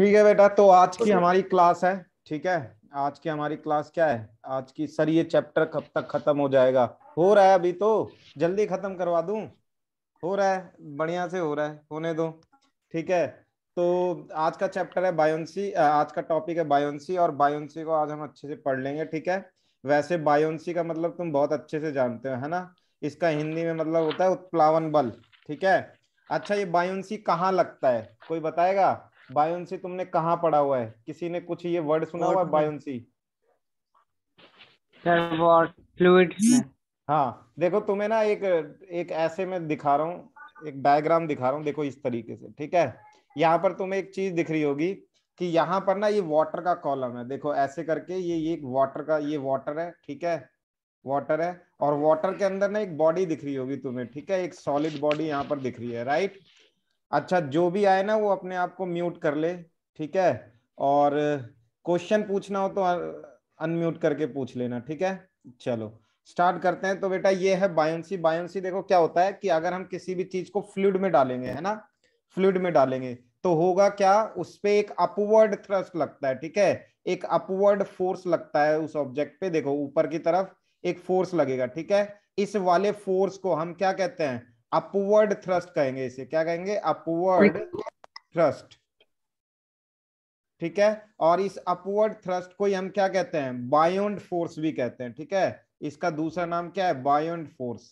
ठीक है बेटा तो आज की हमारी क्लास है ठीक है आज की हमारी क्लास क्या है आज की सर ये चैप्टर कब तक खत्म हो जाएगा हो रहा है अभी तो जल्दी खत्म करवा दू हो रहा है बढ़िया से हो रहा है होने दो ठीक है तो आज का चैप्टर है बायोन्सी आज का टॉपिक है बायोन्सी और बायोन्सी को आज हम अच्छे से पढ़ लेंगे ठीक है वैसे बायोन्सी का मतलब तुम बहुत अच्छे से जानते हो है ना इसका हिंदी में मतलब होता है उत्प्लावन बल ठीक है अच्छा ये बायोन्सी कहाँ लगता है कोई बताएगा बायोन्सी तुमने कहा पढ़ा हुआ है किसी ने कुछ ये वर्ड सुना हुआ है बायोन्सी हाँ देखो तुम्हें ना एक एक ऐसे में दिखा रहा हूँ एक डायग्राम दिखा रहा हूँ देखो इस तरीके से ठीक है यहाँ पर तुम्हें एक चीज दिख रही होगी कि यहाँ पर ना ये वाटर का कॉलम है देखो ऐसे करके ये ये वाटर का ये वाटर है ठीक है वाटर है और वाटर के अंदर ना एक बॉडी दिख रही होगी तुम्हें ठीक है एक सॉलिड बॉडी यहाँ पर दिख रही है राइट अच्छा जो भी आए ना वो अपने आप को म्यूट कर ले ठीक है और क्वेश्चन पूछना हो तो अनम्यूट करके पूछ लेना ठीक है चलो स्टार्ट करते हैं तो बेटा ये है बायोन्सी बायोन्सी देखो क्या होता है कि अगर हम किसी भी चीज को फ्लूड में डालेंगे है ना फ्लूड में डालेंगे तो होगा क्या उस पर एक अपवर्ड थ्रस्ट लगता है ठीक है एक अपवर्ड फोर्स लगता है उस ऑब्जेक्ट पे देखो ऊपर की तरफ एक फोर्स लगेगा ठीक है इस वाले फोर्स को हम क्या कहते हैं अपवर्ड थ्रस्ट कहेंगे इसे क्या कहेंगे अपवर्ड थ्रस्ट ठीक है और इस अपवर्ड थ्रस्ट को हम क्या कहते हैं बायोन्ड फोर्स भी कहते हैं ठीक है इसका दूसरा नाम क्या है बायोन्ड फोर्स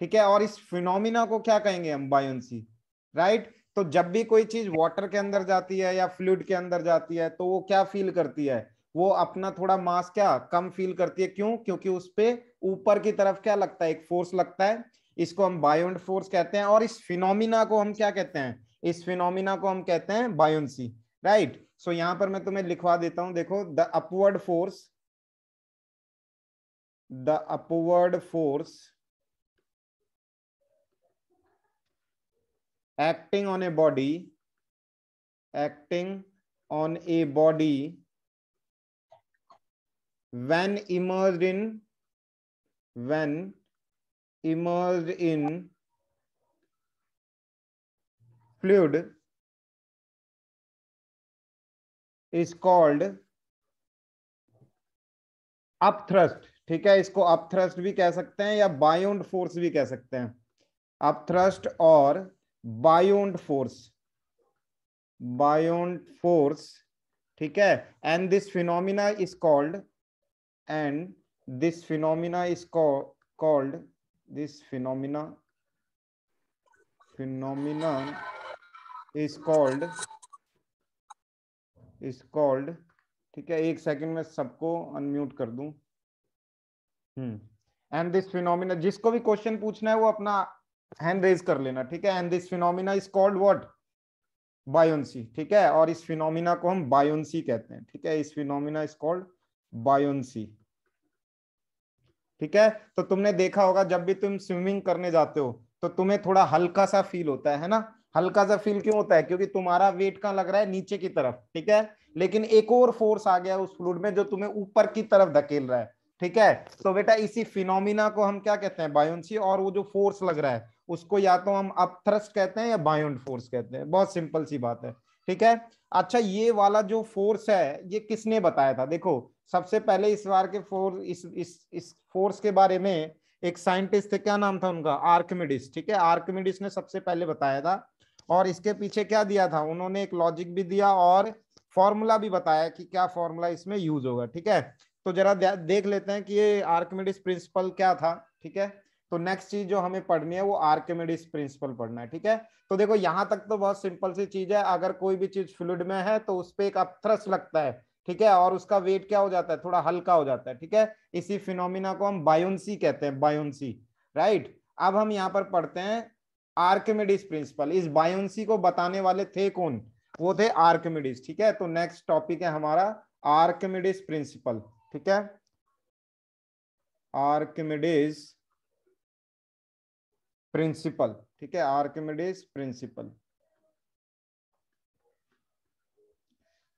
ठीक है और इस फिनोमिना को क्या कहेंगे हम बायोन्सी राइट तो जब भी कोई चीज वाटर के अंदर जाती है या फ्लूड के अंदर जाती है तो वो क्या फील करती है वो अपना थोड़ा मास क्या कम फील करती है क्यों क्योंकि उस पर ऊपर की तरफ क्या लगता है एक फोर्स लगता है इसको हम बायोन्ड फोर्स कहते हैं और इस फिनोमिना को हम क्या कहते हैं इस फिनोमिना को हम कहते हैं बायोन्सी राइट सो यहां पर मैं तुम्हें लिखवा देता हूं देखो the upward force the upward force acting on a body acting on a body when immerse in when immersed in fluid is called upthrust ठीक है इसको अपथ्रस्ट भी कह सकते हैं या बायोन्ड फोर्स भी कह सकते हैं अपथ्रस्ट और बायोन्ड फोर्स बायोन्ड फोर्स ठीक है and this phenomena is called and this phenomena is called this phenomena phenomenon is called is called ठीक है एक सेकंड में सबको अनम्यूट कर दूं एंड दिस फिनोमिना जिसको भी क्वेश्चन पूछना है वो अपना हैंड रेज कर लेना ठीक है and this phenomena is called what buoyancy ठीक है और इस फिनोमिना को हम बायोन्सी कहते हैं ठीक है इस फिनोमिना इज कॉल्ड बायोन्सी ठीक है तो तुमने देखा होगा जब भी तुम स्विमिंग करने जाते हो तो तुम्हें थोड़ा हल्का सा फील होता है, है ना हल्का सा फील क्यों होता है क्योंकि तुम्हारा वेट कहाँ लग रहा है नीचे की तरफ ठीक है लेकिन एक और फोर्स आ गया उस फ्लूड में जो तुम्हें ऊपर की तरफ धकेल रहा है ठीक है तो बेटा इसी फिनोमिना को हम क्या कहते हैं बायोन्सी और वो जो फोर्स लग रहा है उसको या तो हम अपथ्रस्ट कहते हैं या बायोन्ड फोर्स कहते हैं बहुत सिंपल सी बात है ठीक है अच्छा ये वाला जो फोर्स है ये किसने बताया था देखो सबसे पहले इस बार के फोर्स इस इस इस फोर्स के बारे में एक साइंटिस्ट थे क्या नाम था उनका आर्कमिडिस ठीक है आर्कमिडिस ने सबसे पहले बताया था और इसके पीछे क्या दिया था उन्होंने एक लॉजिक भी दिया और फॉर्मूला भी बताया कि क्या फॉर्मूला इसमें यूज होगा ठीक है तो जरा देख लेते हैं कि ये आर्कमिडिस प्रिंसिपल क्या था ठीक है तो नेक्स्ट चीज जो हमें पढ़नी है वो आर्कमिडिस प्रिंसिपल पढ़ना है ठीक है तो देखो यहाँ तक तो बहुत सिंपल सी चीज है अगर कोई भी चीज फ्लूड में है तो उस पर एक अपथ्रस लगता है ठीक है और उसका वेट क्या हो जाता है थोड़ा हल्का हो जाता है ठीक है इसी फिनोमिना को हम बायोन्सी कहते हैं बायोन्सी राइट अब हम यहाँ पर पढ़ते हैं आर्कमिडिस प्रिंसिपल इस बायोन्सी को बताने वाले थे कौन वो थे आर्कमेडिस ठीक है तो नेक्स्ट टॉपिक है हमारा आर्कमेडिस प्रिंसिपल ठीक है आर्कमिडिस प्रिंसिपल ठीक है आर्कमिडिस प्रिंसिपल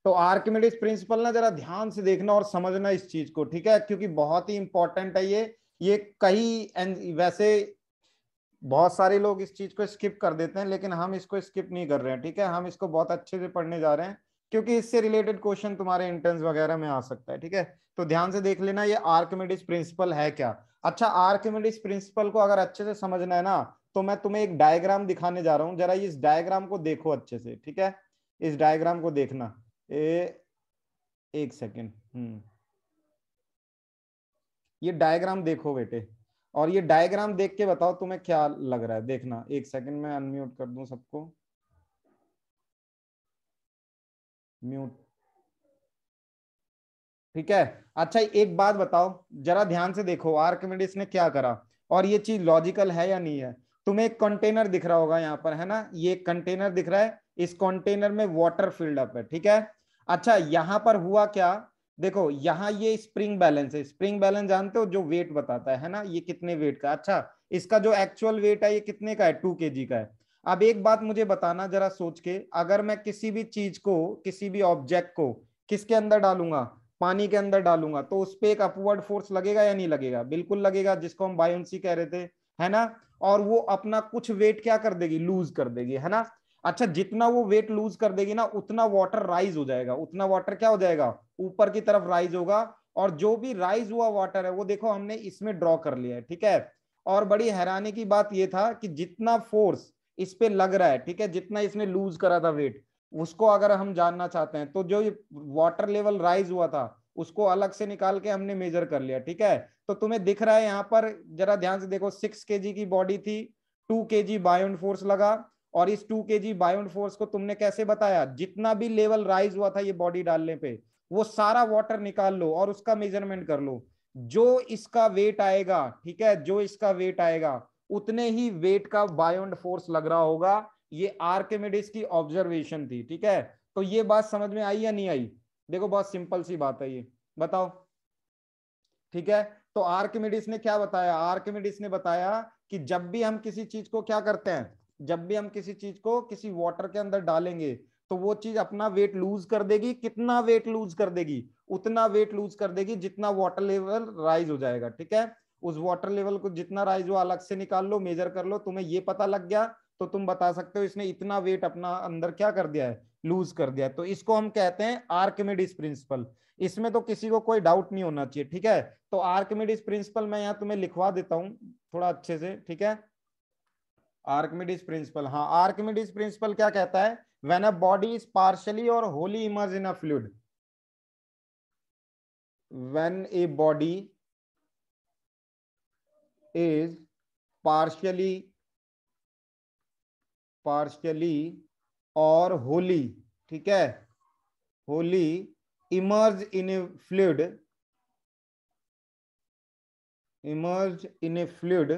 तो आर्किमिडीज प्रिंसिपल ना जरा ध्यान से देखना और समझना इस चीज को ठीक है क्योंकि बहुत ही इंपॉर्टेंट है ये ये कई वैसे बहुत सारे लोग इस चीज को स्किप कर देते हैं लेकिन हम इसको स्किप नहीं कर रहे हैं ठीक है हम इसको बहुत अच्छे से पढ़ने जा रहे हैं क्योंकि इससे रिलेटेड क्वेश्चन तुम्हारे इंटर्स वगैरह में आ सकता है ठीक है तो ध्यान से देख लेना ये आर्कमेडिस प्रिंसिपल है क्या अच्छा आर्कमेडिस प्रिंसिपल को अगर अच्छे से समझना है ना तो मैं तुम्हें एक डायग्राम दिखाने जा रहा हूँ जरा इस डायग्राम को देखो अच्छे से ठीक है इस डायग्राम को देखना ए, एक सेकेंड हम्म ये डायग्राम देखो बेटे और ये डायग्राम देख के बताओ तुम्हें क्या लग रहा है देखना एक सेकेंड में अनम्यूट कर दू सबको म्यूट ठीक है अच्छा एक बात बताओ जरा ध्यान से देखो आर्कमिडीज ने क्या करा और ये चीज लॉजिकल है या नहीं है तुम्हें एक कंटेनर दिख रहा होगा यहाँ पर है ना ये कंटेनर दिख रहा है इस कंटेनर में वाटर फिल्ड अप है ठीक है अच्छा यहां पर हुआ क्या देखो यहाँ ये स्प्रिंग बैलेंस है स्प्रिंग बैलेंस जानते हो जो वेट बताता है ना ये कितने वेट का अच्छा इसका जो एक्चुअल वेट है ये कितने का है टू के का है अब एक बात मुझे बताना जरा सोच के अगर मैं किसी भी चीज को किसी भी ऑब्जेक्ट को किसके अंदर डालूंगा पानी के अंदर डालूंगा तो उस पर एक अपवर्ड फोर्स लगेगा या नहीं लगेगा बिल्कुल लगेगा जिसको हम बायोन्सी कह रहे थे है ना और वो अपना कुछ वेट क्या कर देगी लूज कर देगी है ना अच्छा जितना वो वेट लूज कर देगी ना उतना वाटर राइज हो जाएगा उतना वाटर क्या हो जाएगा ऊपर की तरफ राइज होगा और जो भी राइज हुआ वाटर है वो देखो हमने इसमें ड्रॉ कर लिया है ठीक है और बड़ी हैरानी की बात यह था कि जितना फोर्स इस पे लग रहा है ठीक है जितना इसने लूज करा था वेट उसको अगर हम जानना चाहते हैं तो जो वाटर लेवल राइज हुआ था उसको अलग से निकाल के हमने मेजर कर लिया ठीक है तो तुम्हें दिख रहा है यहाँ पर जरा ध्यान से देखो सिक्स के की बॉडी थी टू के जी फोर्स लगा और इस टू के जी बायोड फोर्स को तुमने कैसे बताया जितना भी लेवल राइज हुआ था ये बॉडी डालने पे वो सारा वाटर निकाल लो और उसका मेजरमेंट कर लो जो इसका वेट आएगा ठीक है जो इसका वेट आएगा उतने ही वेट का बायोन्ड फोर्स लग रहा होगा ये आर्केमेडिस की ऑब्जर्वेशन थी ठीक है तो ये बात समझ में आई या नहीं आई देखो बहुत सिंपल सी बात है ये बताओ ठीक है तो आर्किमिडीज ने क्या बताया आर्किमिडीज ने बताया कि जब भी हम किसी चीज को क्या करते हैं जब भी हम किसी चीज को किसी वाटर के अंदर डालेंगे तो वो चीज अपना वेट लूज कर देगी कितना वेट लूज कर देगी उतना वेट लूज कर देगी जितना वाटर लेवल राइज हो जाएगा ठीक है उस वाटर लेवल को जितना राइज हुआ अलग से निकाल लो मेजर कर लो तुम्हें ये पता लग गया तो तुम बता सकते हो इसने इतना वेट अपना अंदर क्या कर दिया है लूज कर दिया है तो इसको हम कहते हैं आर्कमेडिस प्रिंसिपल इसमें तो किसी को कोई डाउट नहीं होना चाहिए ठीक है तो आर्कमेडिस प्रिंसिपल मैं यहाँ तुम्हें लिखवा देता हूँ थोड़ा अच्छे से ठीक है आर्कमिडीज प्रिंसिपल हाँ आर्कमिडीज प्रिंसिपल क्या कहता है when a body is partially or wholly immerse in a fluid when a body is partially partially or wholly ठीक है wholly immerse in a fluid immerse in a fluid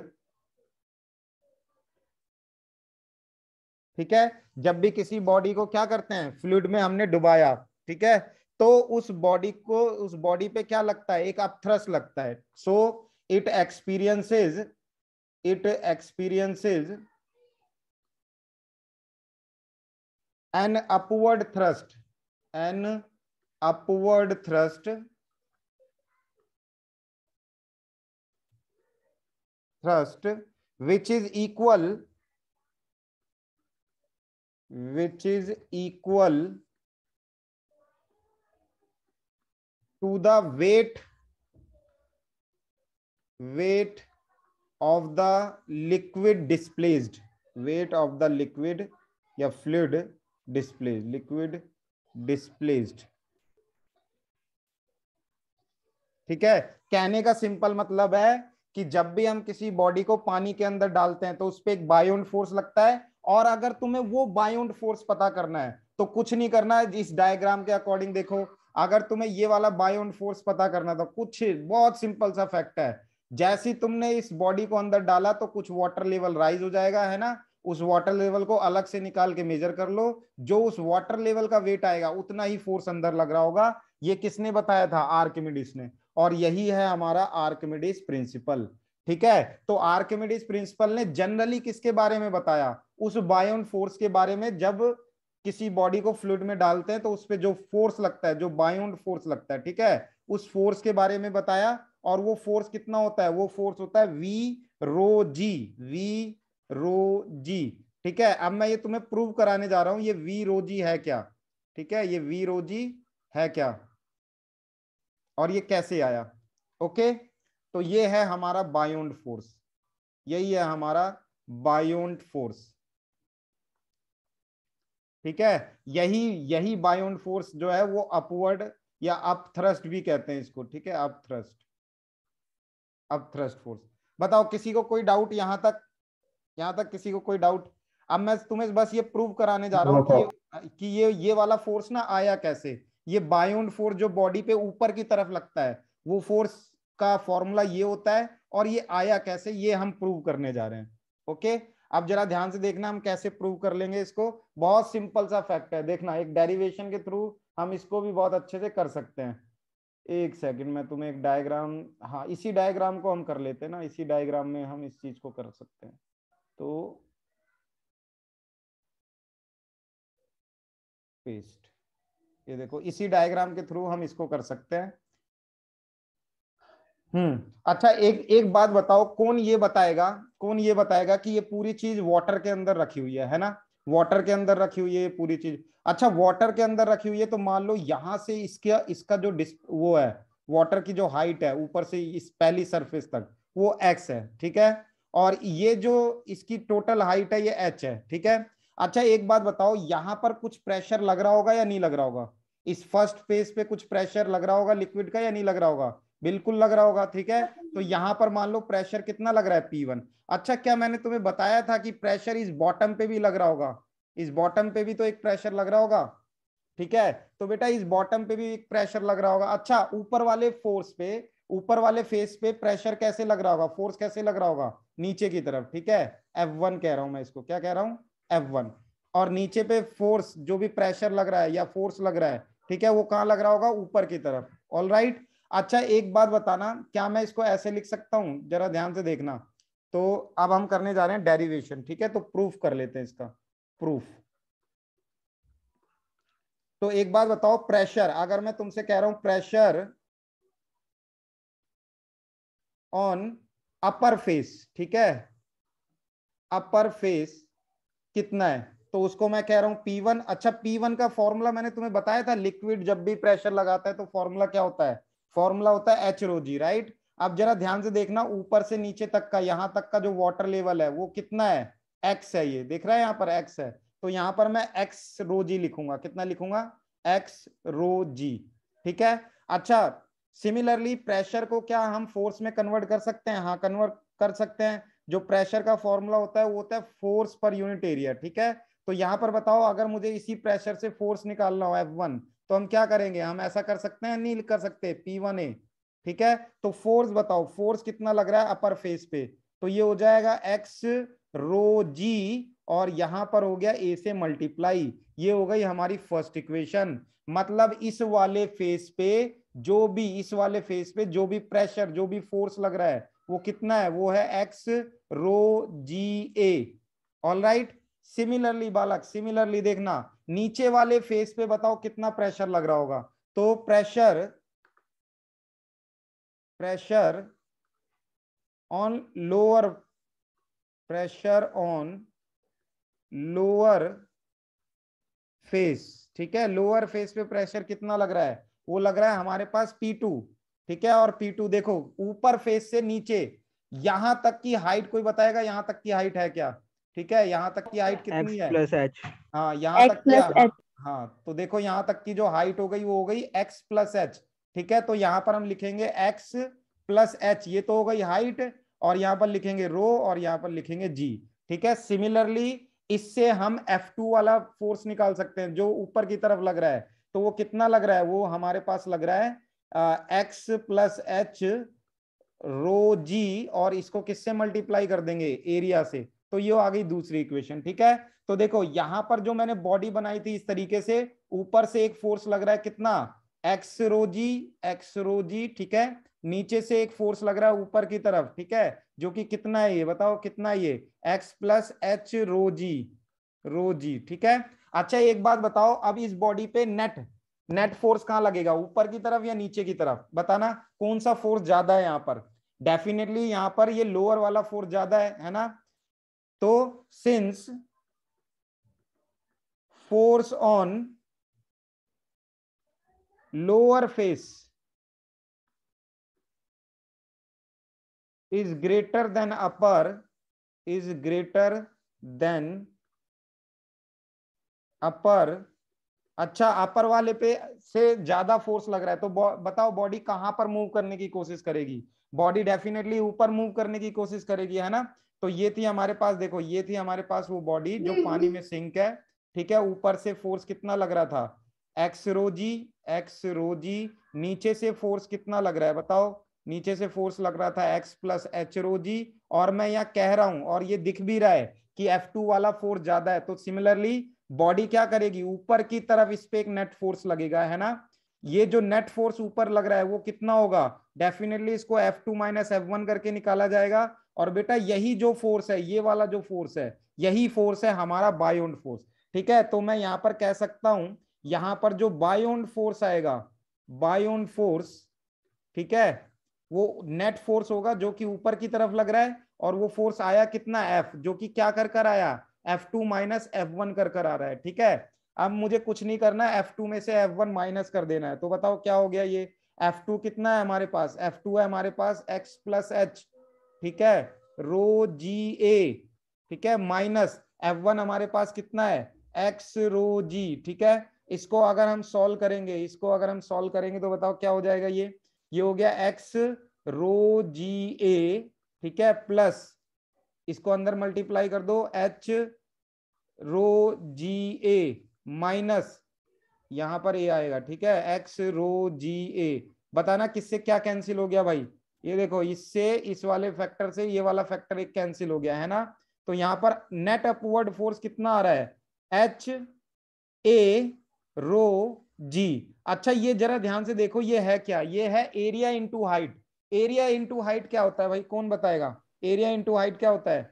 ठीक है जब भी किसी बॉडी को क्या करते हैं फ्लूड में हमने डुबाया ठीक है तो उस बॉडी को उस बॉडी पे क्या लगता है एक अपथ्रस लगता है so it experiences it experiences an upward thrust an upward thrust thrust which is equal which is equal to the weight weight of the liquid displaced weight of the liquid या fluid displaced liquid displaced ठीक है कहने का simple मतलब है कि जब भी हम किसी बॉडी को पानी के अंदर डालते हैं तो उस पर एक बायोन फोर्स लगता है और अगर तुम्हें वो बायोन्ड फोर्स पता करना है तो कुछ नहीं करना है इस डायग्राम के अकॉर्डिंग देखो अगर तुम्हें ये वाला बायोन्ड फोर्स पता करना तो कुछ बहुत सिंपल सा फैक्ट है जैसी तुमने इस बॉडी को अंदर डाला तो कुछ वाटर लेवल राइज हो जाएगा है ना उस वाटर लेवल को अलग से निकाल के मेजर कर लो जो उस वाटर लेवल का वेट आएगा उतना ही फोर्स अंदर लग रहा होगा ये किसने बताया था आर्किमिडिस ने और यही है हमारा आर्किमिडिस प्रिंसिपल ठीक है तो आर्किमिडीज प्रिंसिपल ने जनरली किसके बारे में बताया उस बायोन फोर्स के बारे में जब किसी बॉडी को फ्लूड में डालते हैं तो उस पर जो फोर्स लगता है जो बायोन फोर्स लगता है ठीक है उस फोर्स के बारे में बताया और वो फोर्स कितना होता है वो फोर्स होता है वी रो जी वी रो जी ठीक है अब मैं ये तुम्हें प्रूव कराने जा रहा हूं ये वी रो जी है क्या ठीक है ये वी रो जी है क्या और ये कैसे आया ओके okay? तो ये है हमारा बायोन्ड फोर्स यही है हमारा बायोन्ड फोर्स ठीक है यही यही बायोन्ड फोर्स जो है वो अपवर्ड या अप थ्रस्ट भी कहते हैं इसको ठीक है up thrust up thrust force बताओ किसी को कोई डाउट यहां तक यहां तक किसी को कोई डाउट अब मैं तुम्हें बस ये प्रूव कराने जा रहा हूं कि, कि ये ये वाला फोर्स ना आया कैसे ये बायोन्ड फोर्स जो बॉडी पे ऊपर की तरफ लगता है वो फोर्स का फॉर्मूला ये होता है और ये आया कैसे ये हम प्रूव करने जा रहे हैं ओके अब जरा ध्यान से देखना हम कैसे प्रूव कर लेंगे इसको बहुत सिंपल सा फैक्ट है देखना एक डेरिवेशन के थ्रू हम इसको भी बहुत अच्छे से कर सकते हैं एक सेकंड मैं तुम्हें एक डायग्राम हाँ इसी डायग्राम को हम कर लेते हैं ना इसी डायग्राम में हम इस चीज को कर सकते हैं तो पेस्ट ये देखो इसी डायग्राम के थ्रू हम इसको कर सकते हैं हम्म अच्छा एक एक बात बताओ कौन ये बताएगा कौन ये बताएगा कि ये पूरी चीज वाटर के अंदर रखी हुई है है ना वाटर के अंदर रखी हुई है पूरी चीज अच्छा वाटर के अंदर रखी हुई है तो मान लो यहाँ से इसका इसका जो डिस वो है वाटर की जो हाइट है ऊपर से इस पहली सरफेस तक वो एक्स है ठीक है और ये जो इसकी टोटल हाइट है ये एच है ठीक है अच्छा एक बात बताओ यहाँ पर कुछ प्रेशर लग रहा होगा या नहीं लग रहा होगा इस फर्स्ट फेज पे कुछ प्रेशर लग रहा होगा लिक्विड का या नहीं लग रहा होगा बिल्कुल लग रहा होगा ठीक है तो यहाँ पर मान लो प्रेशर कितना लग रहा है पी वन अच्छा क्या मैंने तुम्हें बताया था कि प्रेशर इस बॉटम पे भी लग रहा होगा इस बॉटम पे भी तो एक प्रेशर लग रहा होगा ठीक है तो बेटा इस बॉटम पे भी एक प्रेशर लग रहा होगा अच्छा ऊपर वाले फोर्स पे ऊपर वाले फेस पे प्रेशर कैसे लग रहा होगा फोर्स कैसे लग रहा होगा नीचे की तरफ ठीक है वन कह रहा हूं मैं इसको क्या कह रहा हूं वन और नीचे पे फोर्स जो भी प्रेशर लग रहा है या फोर्स लग रहा है ठीक है वो कहाँ लग रहा होगा ऊपर की तरफ ऑल राइट अच्छा एक बात बताना क्या मैं इसको ऐसे लिख सकता हूं जरा ध्यान से देखना तो अब हम करने जा रहे हैं डेरिवेशन ठीक है तो प्रूफ कर लेते हैं इसका प्रूफ तो एक बात बताओ प्रेशर अगर मैं तुमसे कह रहा हूं प्रेशर ऑन अपर फेस ठीक है अपर फेस कितना है तो उसको मैं कह रहा हूं पी वन अच्छा पी वन का फॉर्मूला मैंने तुम्हें बताया था लिक्विड जब भी प्रेशर लगाता है तो फॉर्मूला क्या होता है फॉर्मूला होता है एच रोजी राइट अब जरा ध्यान से देखना ऊपर से नीचे तक का यहाँ तक का जो वॉटर लेवल है वो कितना है एक्स है ये देख रहा है यहाँ पर एक्स है तो यहाँ पर मैं एक्स रोजी लिखूंगा कितना लिखूंगा एक्स रोजी ठीक है अच्छा सिमिलरली प्रेशर को क्या हम फोर्स में कन्वर्ट कर सकते हैं हाँ कन्वर्ट कर सकते हैं जो प्रेशर का फॉर्मूला होता है वो होता है फोर्स पर यूनिट एरिया ठीक है तो यहाँ पर बताओ अगर मुझे इसी प्रेशर से फोर्स निकालना हो एफ वन तो हम क्या करेंगे हम ऐसा कर सकते हैं नहीं कर सकते पी वन ए ठीक है तो फोर्स बताओ फोर्स कितना लग रहा है अपर फेस पे तो ये हो जाएगा एक्स रो जी और यहां पर हो गया ए से मल्टीप्लाई ये हो गई हमारी फर्स्ट इक्वेशन मतलब इस वाले फेस पे जो भी इस वाले फेस पे जो भी प्रेशर जो भी फोर्स लग रहा है वो कितना है वो है x rho g a all right similarly बालक सिमिलरली देखना नीचे वाले फेस पे बताओ कितना प्रेशर लग रहा होगा तो pressure pressure on lower pressure on lower face ठीक है लोअर फेस पे प्रेशर कितना लग रहा है वो लग रहा है हमारे पास P2 ठीक है और P2 देखो ऊपर फेस से नीचे यहां तक की हाइट कोई बताएगा यहां तक की हाइट है क्या ठीक है यहाँ तक की हाइट कितनी है हाँ यहाँ तक की हाँ तो देखो यहाँ तक की जो हाइट हो गई वो हो गई एक्स प्लस एच ठीक है तो यहाँ पर हम लिखेंगे एक्स प्लस एच ये तो हो गई हाइट और यहाँ पर लिखेंगे रो और यहाँ पर लिखेंगे जी ठीक है सिमिलरली इससे हम F2 वाला फोर्स निकाल सकते हैं जो ऊपर की तरफ लग रहा है तो वो कितना लग रहा है वो हमारे पास लग रहा है x x plus h rho g और इसको किससे मल्टीप्लाई कर देंगे एरिया से तो ये आ गई दूसरी इक्वेशन ठीक है तो देखो यहां पर जो मैंने बॉडी बनाई थी इस तरीके से ऊपर से एक फोर्स लग रहा है कितना एक्सरोजी एक्सरोजी ठीक है नीचे से एक फोर्स लग रहा है ऊपर की तरफ ठीक है जो कि कितना है ये बताओ कितना ये एक्स प्लस एच रोजी रोजी ठीक है अच्छा एक बात बताओ अब इस बॉडी पे नेट नेट फोर्स कहाँ लगेगा ऊपर की तरफ या नीचे की तरफ बताना कौन सा फोर्स ज्यादा है यहाँ पर डेफिनेटली यहाँ पर ये लोअर वाला फोर्स ज्यादा है है ना तो since force on lower face is greater than upper is greater than upper अच्छा अपर वाले पे से ज्यादा फोर्स लग रहा है तो बताओ बॉडी कहां पर मूव करने की कोशिश करेगी बॉडी डेफिनेटली ऊपर मूव करने की कोशिश करेगी है ना तो ये थी हमारे पास देखो ये थी हमारे पास वो बॉडी जो हम्म, पानी हम्म। में सिंक है ठीक है ऊपर से फोर्स कितना लग रहा था एक्स रोजी नीचे से फोर्स कितना लग रहा है बताओ नीचे से फोर्स लग रहा था एक्स प्लस एच रोजी और मैं यहाँ कह रहा हूं और ये दिख भी रहा है कि टू वाला फोर्स ज्यादा है तो सिमिलरली बॉडी क्या करेगी ऊपर की तरफ इस पे एक नेट फोर्स लगेगा है ना ये जो नेट फोर्स ऊपर लग रहा है वो कितना होगा डेफिनेटली इसको F two minus F one करके निकाला जाएगा और बेटा यही जो फोर्स है ये वाला जो फोर्स है यही फोर्स है हमारा बायोन्ड फोर्स ठीक है तो मैं यहाँ पर कह सकता हूं यहां पर जो बायोन्ड फोर्स आएगा बायोन्ड फोर्स ठीक है वो नेट फोर्स होगा जो कि ऊपर की तरफ लग रहा है और वो फोर्स आया कितना एफ जो कि क्या कर कर आया F two minus F one कर कर आ रहा है ठीक है अब मुझे कुछ नहीं करना है एफ टू में से एफ वन माइनस कर देना है तो बताओ क्या हो गया ये एफ टू कितना है हमारे पास एफ टू है हमारे पास एक्स प्लस एच ठीक है रो जी ए ठीक है माइनस एफ वन हमारे पास कितना है एक्स रो जी ठीक है इसको अगर हम सॉल्व करेंगे इसको अगर हम सॉल्व करेंगे तो बताओ क्या हो जाएगा ये ये हो गया एक्स रो जी ए ठीक है प्लस इसको अंदर मल्टीप्लाई कर दो एच रो जी ए माइनस यहां पर ए आएगा ठीक है एक्स रो जी ए बताना किससे क्या कैंसिल हो गया भाई ये देखो इससे इस वाले फैक्टर से ये वाला फैक्टर एक कैंसिल हो गया है ना तो यहां पर नेट अपवर्ड फोर्स कितना आ रहा है एच ए रो जी अच्छा ये जरा ध्यान से देखो ये है क्या ये है area into height area into height क्या होता है भाई कौन बताएगा एरिया इंटू हाइट क्या होता है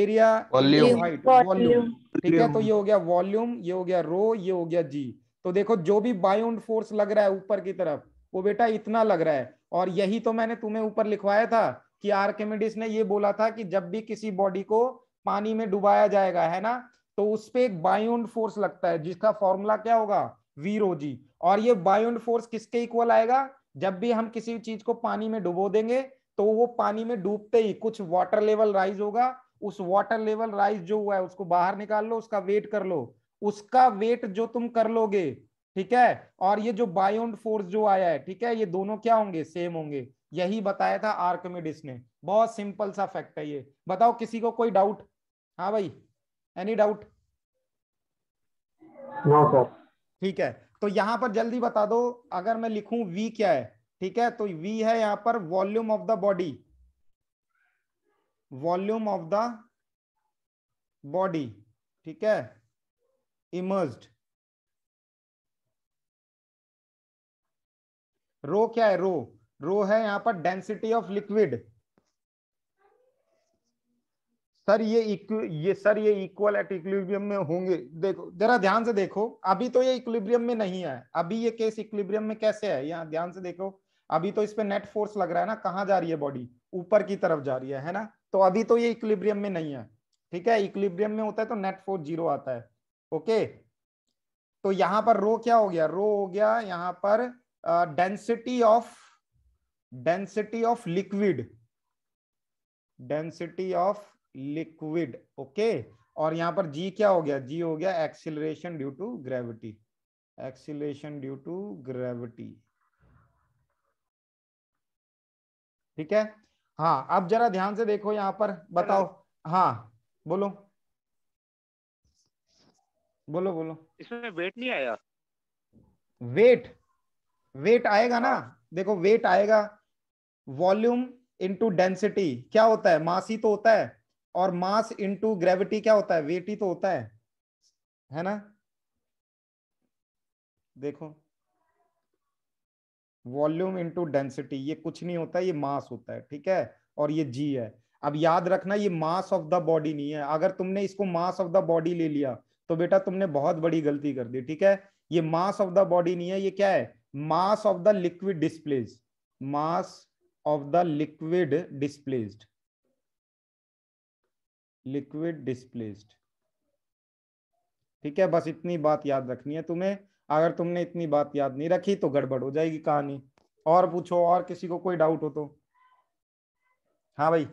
एरिया वॉल्यूम हाइट वॉल्यूम ठीक है तो ये हो गया वॉल्यूम ये हो गया रो ये हो गया जी तो देखो जो भी बायउंड फोर्स लग रहा है ऊपर की तरफ वो बेटा इतना लग रहा है और यही तो मैंने तुम्हें ऊपर लिखवाया था कि आर्केमिडिस ने ये बोला था कि जब भी किसी बॉडी को पानी में डुबाया जाएगा है ना तो उस पर एक बायउंड फोर्स लगता है जिसका फॉर्मूला क्या होगा वीरो जी और ये बायउंड फोर्स किसके इक्वल आएगा जब भी हम किसी चीज को पानी में डुबो देंगे तो वो पानी में डूबते ही कुछ वाटर लेवल राइज होगा उस वाटर लेवल राइज जो हुआ है उसको बाहर निकाल लो उसका वेट कर लो उसका वेट जो तुम कर लोगे ठीक है और ये जो बायोन्ड फोर्स जो आया है ठीक है ये दोनों क्या होंगे सेम होंगे यही बताया था आर्कमेडिस ने बहुत सिंपल सा फैक्ट है ये बताओ किसी को कोई डाउट हाँ भाई एनी डाउट नो सर ठीक है तो यहां पर जल्दी बता दो अगर मैं लिखूं वी क्या है ठीक है तो वी है यहां पर volume of the body volume of the body ठीक है इमर्ज्ड रो क्या है रो रो है यहां पर डेंसिटी ऑफ लिक्विड सर ये ये सर ये इक्वल एट इक्विब्रियम में होंगे देखो जरा ध्यान से देखो अभी तो ये इक्विब्रियम में नहीं है अभी ये केस इक्विब्रियम में कैसे है यहां ध्यान से देखो अभी तो इस पे नेट फोर्स लग रहा है ना कहाँ जा रही है बॉडी ऊपर की तरफ जा रही है है ना तो अभी तो ये इक्विलिब्रियम में नहीं है ठीक है इक्विलिब्रियम में होता है तो नेट फोर्स जीरो आता है ओके तो यहां पर रो क्या हो गया रो हो गया यहां पर density of density of liquid density of liquid okay और यहां पर जी क्या हो गया जी हो गया acceleration due to gravity acceleration due to gravity ठीक है हाँ अब जरा ध्यान से देखो यहाँ पर बताओ हाँ बोलो बोलो बोलो इसमें वेट नहीं आया वेट वेट आएगा ना देखो वेट आएगा वॉल्यूम इंटू डेंसिटी क्या होता है मास ही तो होता है और मास इंटू ग्रेविटी क्या होता है वेट ही तो होता है है ना देखो वॉल्यूम इंटू डेंसिटी ये कुछ नहीं होता ये मास होता है ठीक है और ये जी है अब याद रखना ये मास ऑफ द बॉडी नहीं है अगर तुमने इसको मास ऑफ द बॉडी ले लिया तो बेटा तुमने बहुत बड़ी गलती कर दी ठीक है ये मास ऑफ द बॉडी नहीं है ये क्या है mass of the liquid displace mass of the liquid displaced liquid displaced ठीक है बस इतनी बात याद रखनी है तुम्हें अगर तुमने इतनी बात याद नहीं रखी तो गड़बड़ हो जाएगी कहानी और पूछो और किसी को कोई डाउट हो तो हाँ भाई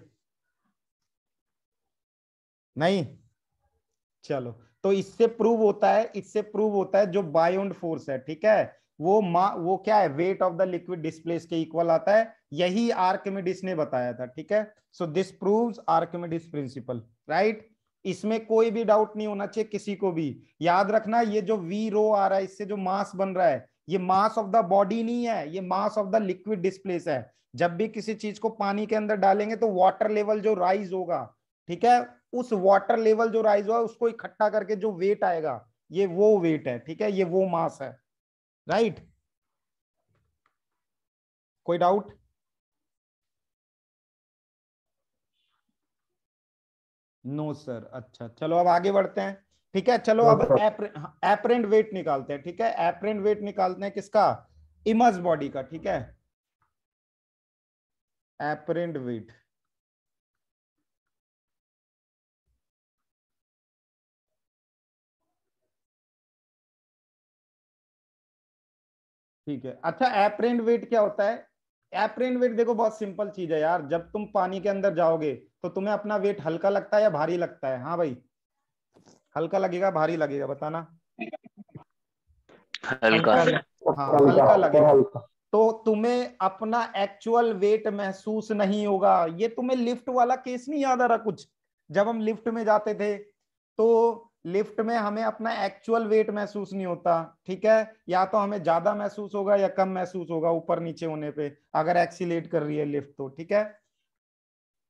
नहीं चलो तो इससे प्रूव होता है इससे प्रूव होता है जो बायोन्ड फोर्स है ठीक है वो मा वो क्या है weight of the liquid displace के इक्वल आता है यही आर्कमिडिस ने बताया था ठीक है so this proves Archimedes principle right इसमें कोई भी डाउट नहीं होना चाहिए किसी को भी याद रखना ये जो वी रो आ रहा है इससे जो मास बन रहा है ये मास ऑफ द बॉडी नहीं है ये mass of the liquid displace है जब भी किसी चीज को पानी के अंदर डालेंगे तो वाटर लेवल जो राइज होगा ठीक है उस वाटर लेवल जो राइज होगा उसको इकट्ठा करके जो वेट आएगा ये वो वेट है ठीक है ये वो मास है राइट right? कोई डाउट नो सर अच्छा चलो अब आगे बढ़ते हैं ठीक है चलो अब एपरेंट हाँ। वेट हाँ, निकालते हैं ठीक है एपरेंट वेट निकालते हैं किसका इमर्स बॉडी का ठीक है एपरेंट वेट ठीक है अच्छा एपरेंट वेट क्या होता है एपरेंट वेट देखो बहुत सिंपल चीज है यार जब तुम पानी के अंदर जाओगे तो तुम्हें अपना वेट हल्का लगता है या भारी लगता है हाँ भाई हल्का लगेगा भारी लगेगा बताना हल्का हाँ हल्का लगेगा तो तुम्हें अपना एक्चुअल वेट महसूस नहीं होगा ये तुम्हें लिफ्ट वाला केस नहीं याद आ रहा कुछ जब हम लिफ्ट में जाते थे तो लिफ्ट में हमें अपना एक्चुअल वेट महसूस नहीं होता ठीक है या तो हमें ज्यादा महसूस होगा या कम महसूस होगा ऊपर नीचे होने पे अगर एक्सीट कर रही है लिफ्ट तो ठीक है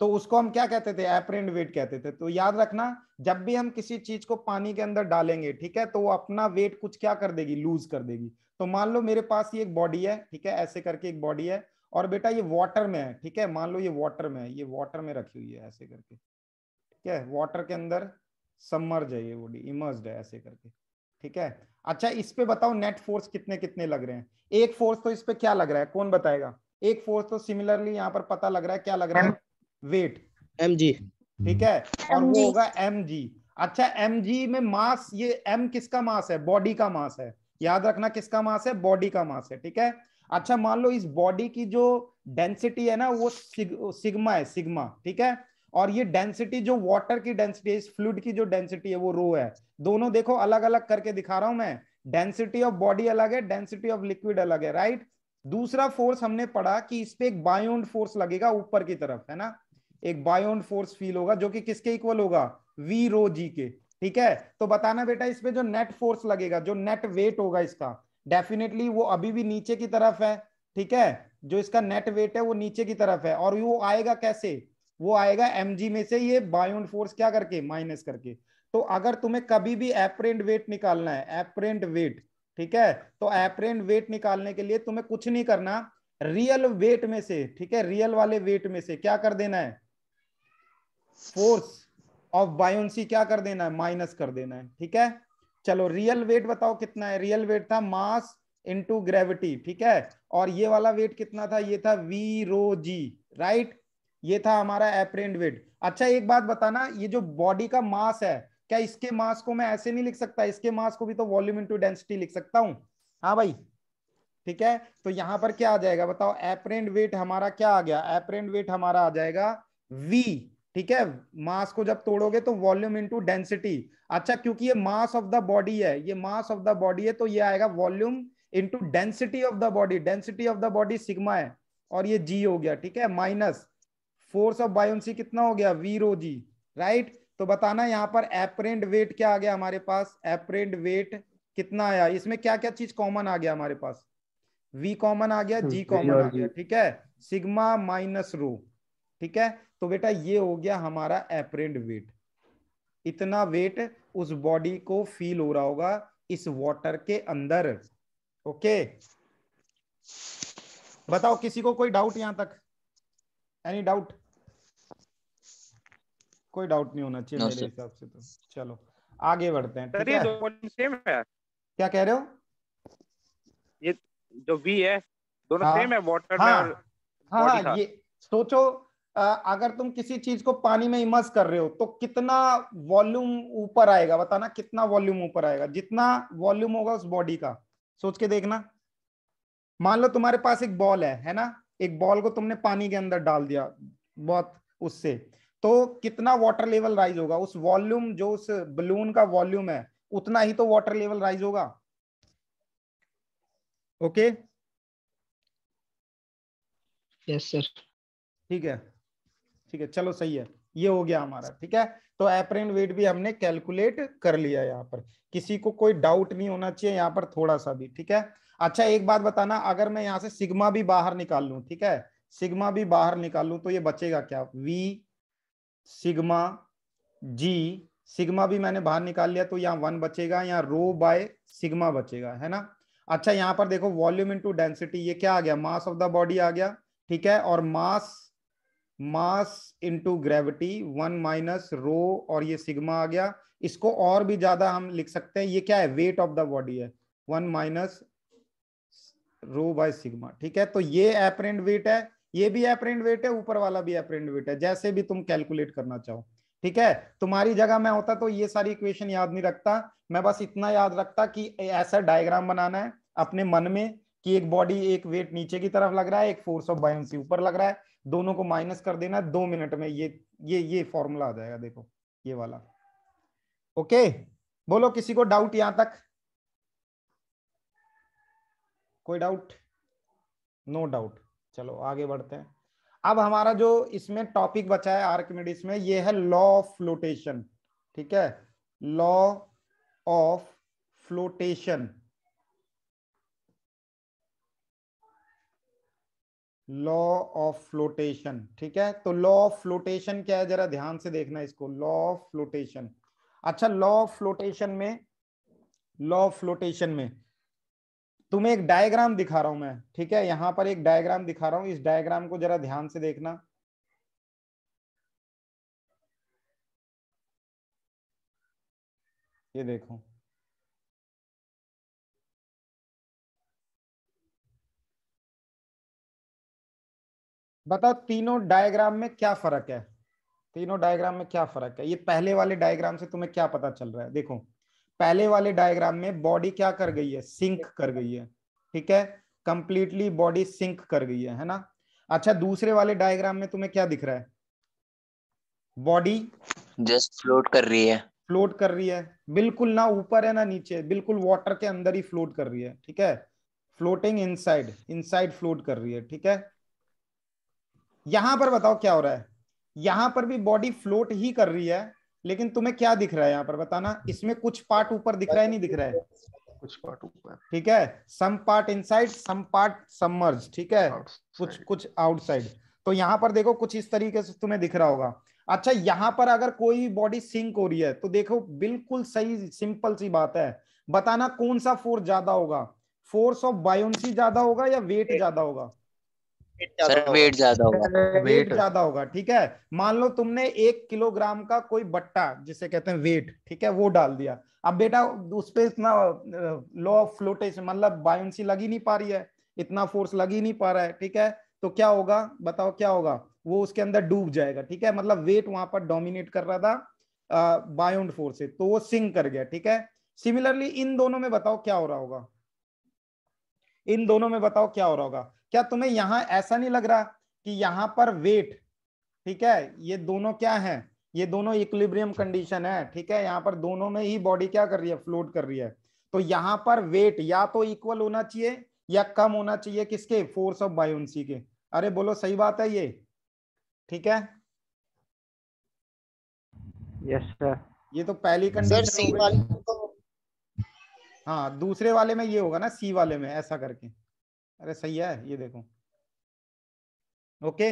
तो उसको हम क्या कहते थे एपरेंट वेट कहते थे तो याद रखना जब भी हम किसी चीज को पानी के अंदर डालेंगे ठीक है तो वो अपना वेट कुछ क्या कर देगी लूज कर देगी तो मान लो मेरे पास ये एक बॉडी है ठीक है ऐसे करके एक बॉडी है और बेटा ये वाटर में है ठीक है मान लो ये वाटर में है ये वाटर में रखी हुई है ऐसे करके ठीक है वाटर के अंदर समर्ज है ये बॉडी इमर्ज है ऐसे करके ठीक है अच्छा इस पे बताओ नेट फोर्स कितने कितने लग रहे हैं एक फोर्स तो इस पे क्या लग रहा है कौन बताएगा एक फोर्स तो सिमिलरली यहाँ पर पता लग रहा है क्या लग रहा है वेट एम जी ठीक है और वो होगा एम जी अच्छा एम जी में मास ये एम किसका मास है बॉडी का मास है याद रखना किसका मास है बॉडी का मास है ठीक है अच्छा मान लो इस बॉडी की जो डेंसिटी है ना वो सिग, सिग्मा है सिग्मा ठीक है और ये डेंसिटी जो वाटर की डेंसिटी है इस फ्लूड की जो डेंसिटी है वो रो है दोनों देखो अलग अलग करके दिखा रहा हूं मैं डेंसिटी ऑफ बॉडी अलग है डेंसिटी ऑफ लिक्विड अलग है राइट दूसरा फोर्स हमने पढ़ा कि इस पे एक बायोन्ड फोर्स लगेगा ऊपर की तरफ है ना एक बायोन फोर्स फील होगा जो कि किसके इक्वल होगा वी रो जी के ठीक है तो बताना बेटा इस पे जो नेट फोर्स लगेगा जो नेट वेट होगा इसका डेफिनेटली वो अभी भी नीचे की तरफ है ठीक है जो इसका नेट वेट है वो नीचे की तरफ है और वो आएगा कैसे वो आएगा एम में से ये बायोन फोर्स क्या करके माइनस करके तो अगर तुम्हें कभी भी एपरेंट वेट निकालना है एपरेंट वेट ठीक है तो एपरेंट वेट निकालने के लिए तुम्हें कुछ नहीं करना रियल वेट में से ठीक है रियल वाले वेट में से क्या कर देना है फोर्स ऑफ बायोन्सी क्या कर देना है माइनस कर देना है ठीक है चलो रियल वेट बताओ कितना है रियल वेट था मास इंटू ग्रेविटी ठीक है और ये वाला वेट कितना था ये था वी रो जी राइट ये था हमारा एपरेंट वेट अच्छा एक बात बताना ये जो बॉडी का मास है क्या इसके मास को मैं ऐसे नहीं लिख सकता इसके मास को भी तो वॉल्यूम इंटू डेंसिटी लिख सकता हूं हाँ भाई ठीक है तो यहां पर क्या आ जाएगा बताओ एपरेंट वेट हमारा क्या आ गया एपरेंट वेट हमारा आ जाएगा वी ठीक है मास को जब तोड़ोगे तो वॉल्यूम इंटू डेंसिटी अच्छा क्योंकि ये मास ऑफ द बॉडी है ये मास ऑफ द बॉडी है तो ये आएगा volume into density of the body density of the body sigma है और ये जी हो गया ठीक है माइनस फोर्स ऑफ बायोन्सी कितना हो गया वीरो जी राइट तो बताना यहाँ पर एपरेंट वेट क्या आ गया हमारे पास एपरेंट वेट कितना आया इसमें क्या क्या चीज कॉमन आ गया हमारे पास वी कॉमन आ गया जी कॉमन आ गया ठीक है सिग्मा माइनस रो ठीक है तो बेटा ये हो गया हमारा एपरेंट वेट इतना वेट उस बॉडी को फील हो रहा होगा इस वाटर के अंदर ओके बताओ किसी को कोई डाउट यहां तक एनी डाउट कोई डाउट नहीं होना चाहिए मेरे हिसाब से तो चलो आगे बढ़ते हैं है? सेम है क्या कह रहे हो ये जो वी है दोनों हाँ, सेम है वाटर हाँ, में और हाँ, हाँ, ये सोचो अगर तुम किसी चीज को पानी में इमर्स कर रहे हो तो कितना वॉल्यूम ऊपर आएगा बताना कितना वॉल्यूम ऊपर आएगा जितना वॉल्यूम होगा उस बॉडी का सोच के देखना मान लो तुम्हारे पास एक बॉल है है ना एक बॉल को तुमने पानी के अंदर डाल दिया बहुत उससे तो कितना वाटर लेवल राइज होगा उस वॉल्यूम जो उस बलून का वॉल्यूम है उतना ही तो वाटर लेवल राइज होगा ओके यस सर ठीक है ठीक है चलो सही है ये हो गया हमारा ठीक है तो एप्रेन वेट भी हमने कैलकुलेट कर लिया यहाँ पर किसी को कोई डाउट नहीं होना चाहिए यहाँ पर थोड़ा सा भी ठीक है अच्छा एक बात बताना अगर मैं यहाँ से सिग्मा भी बाहर निकाल लू ठीक है सिग्मा भी बाहर निकाल लू तो ये बचेगा क्या वी सिग्मा जी सिग्मा भी मैंने बाहर निकाल लिया तो यहाँ वन बचेगा यहाँ रो बाय सिग्मा बचेगा है ना अच्छा यहाँ पर देखो वॉल्यूम इंटू डेंसिटी ये क्या आ गया मास ऑफ द बॉडी आ गया ठीक है और mass mass into gravity one minus rho और ये सिग्मा आ गया इसको और भी ज्यादा हम लिख सकते हैं ये क्या है वेट ऑफ द बॉडी है one minus rho by sigma ठीक है तो ये एपरेंट वेट है ये भी एपरेंट वेट है ऊपर वाला भी एपरेंट वेट है जैसे भी तुम कैलकुलेट करना चाहो ठीक है तुम्हारी जगह मैं होता तो ये सारी इक्वेशन याद नहीं रखता मैं बस इतना याद रखता कि ऐसा डायग्राम बनाना है अपने मन में कि एक बॉडी एक वेट नीचे की तरफ लग रहा है एक फोर्स ऑफ बायोन्सी ऊपर लग रहा है दोनों को माइनस कर देना दो मिनट में ये ये ये फॉर्मूला आ जाएगा देखो ये वाला ओके बोलो किसी को डाउट यहां तक कोई डाउट नो डाउट चलो आगे बढ़ते हैं अब हमारा जो इसमें टॉपिक बचा है आर्कमिडीज में ये है लॉ ऑफ फ्लोटेशन ठीक है law of flotation law of flotation ठीक है तो लॉ ऑफ फ्लोटेशन क्या है जरा ध्यान से देखना इसको लॉ ऑफ फ्लोटेशन अच्छा लॉ ऑफ फ्लोटेशन में लॉ ऑफ फ्लोटेशन में तुम्हें एक डायग्राम दिखा रहा हूं मैं ठीक है यहां पर एक डायग्राम दिखा रहा हूं इस डायग्राम को जरा ध्यान से देखना ये देखो बताओ तीनों डायग्राम में क्या फर्क है तीनों डायग्राम में क्या फर्क है ये पहले वाले डायग्राम से तुम्हें क्या पता चल रहा है देखो पहले वाले डायग्राम में बॉडी क्या कर गई है सिंक कर गई है ठीक है कंप्लीटली बॉडी सिंक कर गई है है ना अच्छा दूसरे वाले डायग्राम में तुम्हें क्या दिख रहा है बॉडी जस्ट फ्लोट कर रही है फ्लोट कर रही है बिल्कुल ना ऊपर है ना नीचे बिल्कुल वॉटर के अंदर ही फ्लोट कर रही है ठीक है फ्लोटिंग इनसाइड इनसाइड फ्लोट कर रही है ठीक है यहां पर बताओ क्या हो रहा है यहां पर भी बॉडी फ्लोट ही कर रही है लेकिन तुम्हें क्या दिख रहा है यहाँ पर बताना इसमें कुछ पार्ट ऊपर दिख रहा है नहीं दिख रहा है कुछ पार्ट ऊपर ठीक है some part inside some part submerge ठीक है कुछ कुछ आउटसाइड तो यहाँ पर देखो कुछ इस तरीके से तुम्हें दिख रहा होगा अच्छा यहाँ पर अगर कोई बॉडी सिंक हो रही है तो देखो बिल्कुल सही सिंपल सी बात है बताना कौन सा फोर्स ज्यादा होगा फोर्स ऑफ बायोन्सी ज्यादा होगा या वेट ज्यादा होगा सर वेट ज्यादा होगा वेट ज्यादा होगा ठीक है मान लो तुमने एक किलोग्राम का कोई बट्टा जिसे कहते हैं वेट ठीक है वो डाल दिया अब बेटा उस पर इतना लॉ ऑफ फ्लोटेशन मतलब बायोन्सी लग ही नहीं पा रही है इतना फोर्स लग ही नहीं पा रहा है ठीक है तो क्या होगा बताओ क्या होगा वो उसके अंदर डूब जाएगा ठीक है मतलब वेट वहां पर डोमिनेट कर रहा था बायोन्ड फोर्स से तो वो सिंक कर गया ठीक है सिमिलरली इन दोनों में बताओ क्या हो रहा होगा इन दोनों में बताओ क्या हो रहा होगा क्या तुम्हें यहां ऐसा नहीं लग रहा कि यहां पर वेट ठीक है ये दोनों क्या है ये दोनों इक्विलिब्रियम कंडीशन है ठीक है यहाँ पर दोनों में ही बॉडी क्या कर रही है फ्लोट कर रही है तो यहाँ पर वेट या तो इक्वल होना चाहिए या कम होना चाहिए किसके फोर्स ऑफ बायोन्सी के अरे बोलो सही बात है ये ठीक है यस सर ये तो पहली कंडीशन तो- हाँ दूसरे वाले में ये होगा ना सी वाले में ऐसा करके अरे सही है ये देखो ओके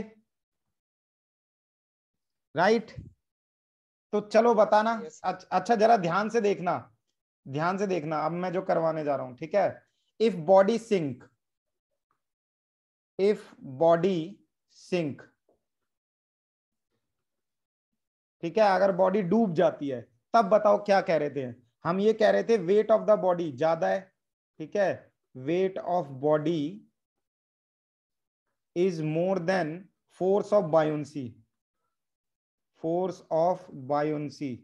राइट तो चलो बताना yes. अच्छा, अच्छा जरा ध्यान से देखना ध्यान से देखना अब मैं जो करवाने जा रहा हूं ठीक है if body sink if body sink ठीक है अगर बॉडी डूब जाती है तब बताओ क्या कह रहे थे हम ये कह रहे थे वेट ऑफ द बॉडी ज्यादा है ठीक है weight of body is more than force of buoyancy force of buoyancy